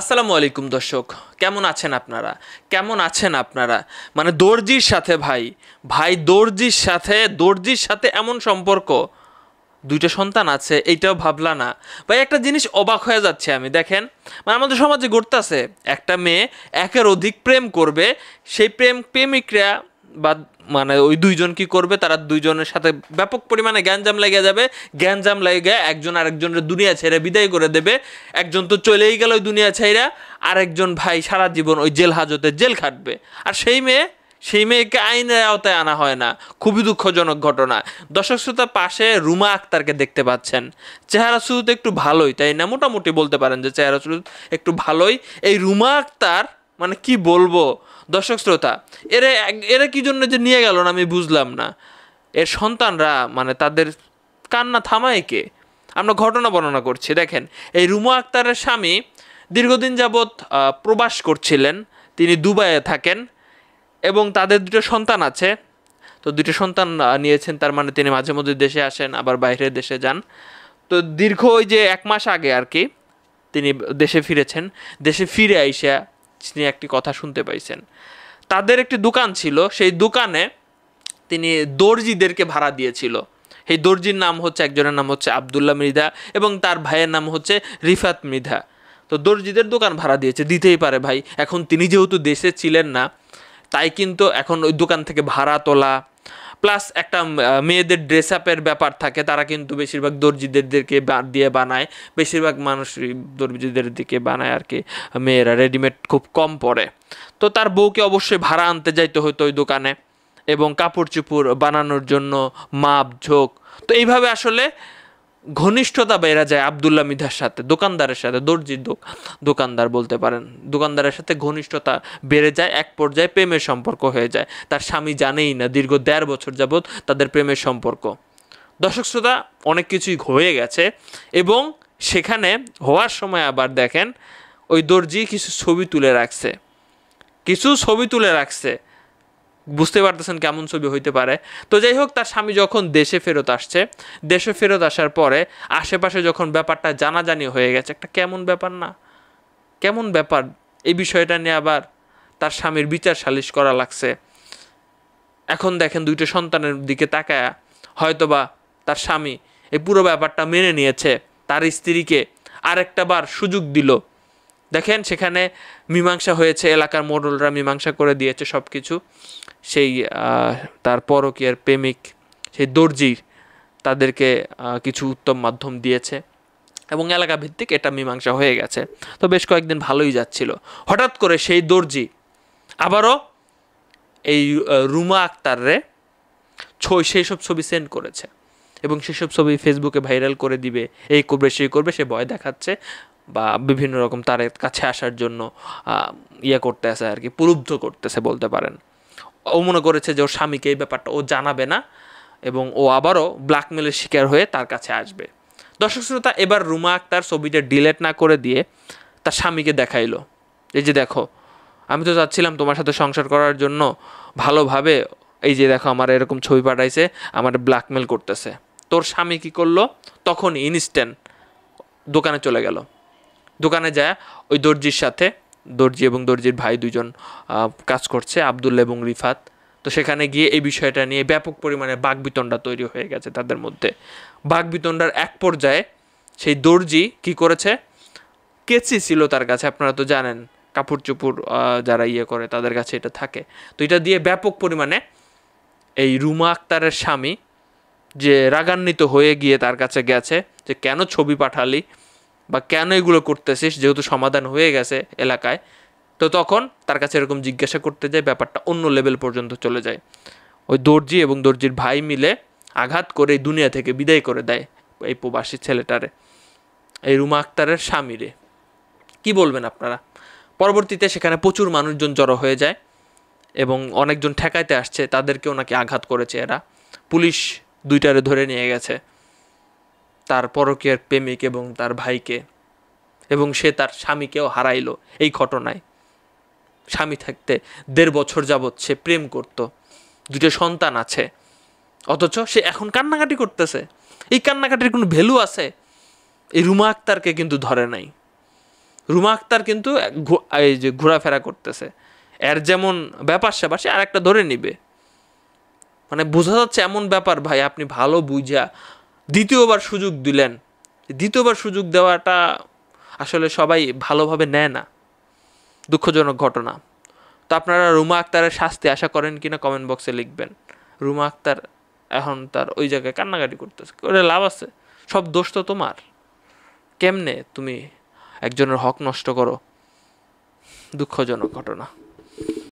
আসসালামু আলাইকুম দর্শক কেমন আছেন আপনারা কেমন আছেন আপনারা মানে দর্জির সাথে ভাই ভাই দর্জির সাথে দর্জির সাথে এমন সম্পর্ক দুইটা সন্তান আছে এইটাও ভাবলা না ভাই একটা জিনিস অবাক হয়ে যাচ্ছে আমি দেখেন মানে আমাদের সমাজে আছে একটা মেয়ে একের অধিক প্রেম করবে সেই প্রেম প্রেমিকরা বা মানে ওই দুইজন কি করবে তারা দুইজনের সাথে ব্যাপক পরিমাণে গ্যাঞ্জাম লেগে যাবে গ্যাঞ্জাম লেগে একজন আরেকজনের দুনিয়া ছেড়ে বিদায় করে দেবে একজন তো চলেই গেল ওই দুনিয়া ছাইরা আরেকজন ভাই সারা জীবন ওই জেল হাজতে জেল খাটবে আর সেই মেয়ে সেই মেয়েকে আইনের আওতায় আনা হয় না খুবই দুঃখজনক ঘটনা দর্শক শ্রোতা পাশে রুমা আক্তারকে দেখতে পাচ্ছেন চেহারা শুরুতে একটু ভালোই তাই না মোটামুটি বলতে পারেন যে চেহারা শুরু একটু ভালোই এই রুমা আক্তার মানে কি বলবো দর্শক শ্রোতা এরা এরা কি জন্য যে নিয়ে গেল না আমি বুঝলাম না এর সন্তানরা মানে তাদের কান্না থামায় কে আমরা ঘটনা বর্ণনা করছি দেখেন এই রুমা আক্তারের স্বামী দীর্ঘদিন যাবৎ প্রবাস করছিলেন তিনি দুবাইয়ে থাকেন এবং তাদের দুটো সন্তান আছে তো দুটো সন্তান নিয়েছেন তার মানে তিনি মাঝে মধ্যে দেশে আসেন আবার বাইরের দেশে যান তো দীর্ঘ ওই যে এক মাস আগে আর কি তিনি দেশে ফিরেছেন দেশে ফিরে আইসা তিনি একটি কথা শুনতে পাইছেন তাদের একটি দোকান ছিল সেই দোকানে তিনি দর্জিদেরকে ভাড়া দিয়েছিল সেই দর্জির নাম হচ্ছে একজনের নাম হচ্ছে আবদুল্লাহ মৃধা এবং তার ভাইয়ের নাম হচ্ছে রিফাত মৃধা তো দর্জিদের দোকান ভাড়া দিয়েছে দিতেই পারে ভাই এখন তিনি যেহেতু দেশে ছিলেন না তাই কিন্তু এখন ওই দোকান থেকে ভাড়া তোলা প্লাস একটা মেয়েদের ড্রেস আপের ব্যাপার থাকে তারা কিন্তু বেশিরভাগ দর্জিদেরকে দিয়ে বানায় বেশিরভাগ মানুষ দর্জিদের দিকে বানায় আর কি মেয়েরা রেডিমেড খুব কম পরে তো তার বউকে অবশ্যই ভাড়া আনতে যাইতে হতো ওই দোকানে এবং কাপড় চোপড় বানানোর জন্য মাপ ঝোঁক তো এইভাবে আসলে ঘনিষ্ঠতা বেড়ে যায় আবদুল্লা মিধার সাথে দোকানদারের সাথে দর্জির দোকানদার বলতে পারেন দোকানদারের সাথে ঘনিষ্ঠতা বেড়ে যায় এক পর্যায়ে প্রেমের সম্পর্ক হয়ে যায় তার স্বামী জানেই না দীর্ঘ দেড় বছর যাবৎ তাদের প্রেমের সম্পর্ক দর্শক শ্রোতা অনেক কিছুই হয়ে গেছে এবং সেখানে হওয়ার সময় আবার দেখেন ওই দর্জি কিছু ছবি তুলে রাখছে কিছু ছবি তুলে রাখছে বুঝতে পারতেছেন কেমন ছবি হইতে পারে তো যাই হোক তার স্বামী যখন দেশে ফেরত আসছে দেশে ফেরত আসার পরে আশেপাশে যখন ব্যাপারটা জানাজানি হয়ে গেছে একটা কেমন ব্যাপার না কেমন ব্যাপার এই বিষয়টা নিয়ে আবার তার স্বামীর বিচার সালিশ করা লাগছে এখন দেখেন দুইটা সন্তানের দিকে তাকায়া হয়তোবা তার স্বামী এই পুরো ব্যাপারটা মেনে নিয়েছে তার স্ত্রীকে আরেকটা বার সুযোগ দিল দেখেন সেখানে মীমাংসা হয়েছে এলাকার মোডলরা মীমাংসা করে দিয়েছে সব কিছু সেই তার পরকীয়ার প্রেমিক সেই দর্জির তাদেরকে কিছু উত্তম মাধ্যম দিয়েছে এবং এলাকা ভিত্তিক এটা মীমাংসা হয়ে গেছে তো বেশ কয়েকদিন ভালোই যাচ্ছিল হঠাৎ করে সেই দর্জি আবারও এই রুমা আক্তাররে ছয় সেই সব ছবি সেন্ড করেছে এবং সেসব ছবি ফেসবুকে ভাইরাল করে দিবে এই করবে সেই করবে সে ভয় দেখাচ্ছে বা বিভিন্ন রকম তার কাছে আসার জন্য ইয়ে করতে আছে আর কি প্রলুব্ধ করতেছে বলতে পারেন ও মনে করেছে যে ওর স্বামীকে এই ব্যাপারটা ও জানাবে না এবং ও আবারও ব্ল্যাকমেলের শিকার হয়ে তার কাছে আসবে দর্শক শ্রোতা এবার রুমা আক্তার ছবিটা ডিলেট না করে দিয়ে তার স্বামীকে দেখাইলো এই যে দেখো আমি তো চাচ্ছিলাম তোমার সাথে সংসার করার জন্য ভালোভাবে এই যে দেখো আমার এরকম ছবি পাঠাইছে আমার ব্ল্যাকমেল করতেছে তোর স্বামী কী করলো তখন ইনস্ট্যান্ট দোকানে চলে গেল দোকানে যায় ওই দর্জির সাথে দর্জি এবং দর্জির ভাই দুজন কাজ করছে আবদুল্লা এবং রিফাত তো সেখানে গিয়ে এই বিষয়টা নিয়ে ব্যাপক পরিমাণে বাঘবিতণ্ডা তৈরি হয়ে গেছে তাদের মধ্যে বাঘবিতণ্ডার এক পর্যায়ে সেই দর্জি কি করেছে কেচি ছিল তার কাছে আপনারা তো জানেন কাপড় চোপড় যারা ইয়ে করে তাদের কাছে এটা থাকে তো এটা দিয়ে ব্যাপক পরিমাণে এই রুমা আক্তারের স্বামী যে রাগান্বিত হয়ে গিয়ে তার কাছে গেছে যে কেন ছবি পাঠালি বা কেন এগুলো করতেছিস যেহেতু সমাধান হয়ে গেছে এলাকায় তো তখন তার কাছে এরকম জিজ্ঞাসা করতে যায় ব্যাপারটা অন্য লেভেল পর্যন্ত চলে যায় ওই দর্জি এবং দর্জির ভাই মিলে আঘাত করে দুনিয়া থেকে বিদায় করে দেয় এই প্রবাসী ছেলেটারে এই রুমা আক্তারের স্বামীরে কি বলবেন আপনারা পরবর্তীতে সেখানে প্রচুর মানুষজন জড়ো হয়ে যায় এবং অনেকজন ঠেকাইতে আসছে তাদেরকেও নাকি আঘাত করেছে এরা পুলিশ দুইটারে ধরে নিয়ে গেছে তার পরকের প্রেমিক এবং তার ভাইকে এবং সে তার স্বামীকেও হারাইল এই ঘটনায় স্বামী থাকতে দেড় বছর যাবৎ সে প্রেম করত দুটো সন্তান আছে অথচ সে এখন কান্নাকাটি করতেছে এই কান্নাকাটির কোনো ভ্যালু আছে এই রুমা আক্তারকে কিন্তু ধরে নাই রুমা আক্তার কিন্তু এই যে ঘোরাফেরা করতেছে এর যেমন ব্যাপার স্যাপার সে আর একটা ধরে নিবে মানে বোঝা যাচ্ছে এমন ব্যাপার ভাই আপনি ভালো বুঝা দ্বিতীয়বার সুযোগ দিলেন দ্বিতীয়বার সুযোগ দেওয়াটা আসলে সবাই ভালোভাবে নেয় না দুঃখজনক ঘটনা তো আপনারা রুমা আক্তারের শাস্তি আশা করেন কিনা কমেন্ট বক্সে লিখবেন রুমা আক্তার এখন তার ওই জায়গায় কান্নাকাটি করতেছে ওটা লাভ আছে সব দোষ তো তোমার কেমনে তুমি একজনের হক নষ্ট করো দুঃখজনক ঘটনা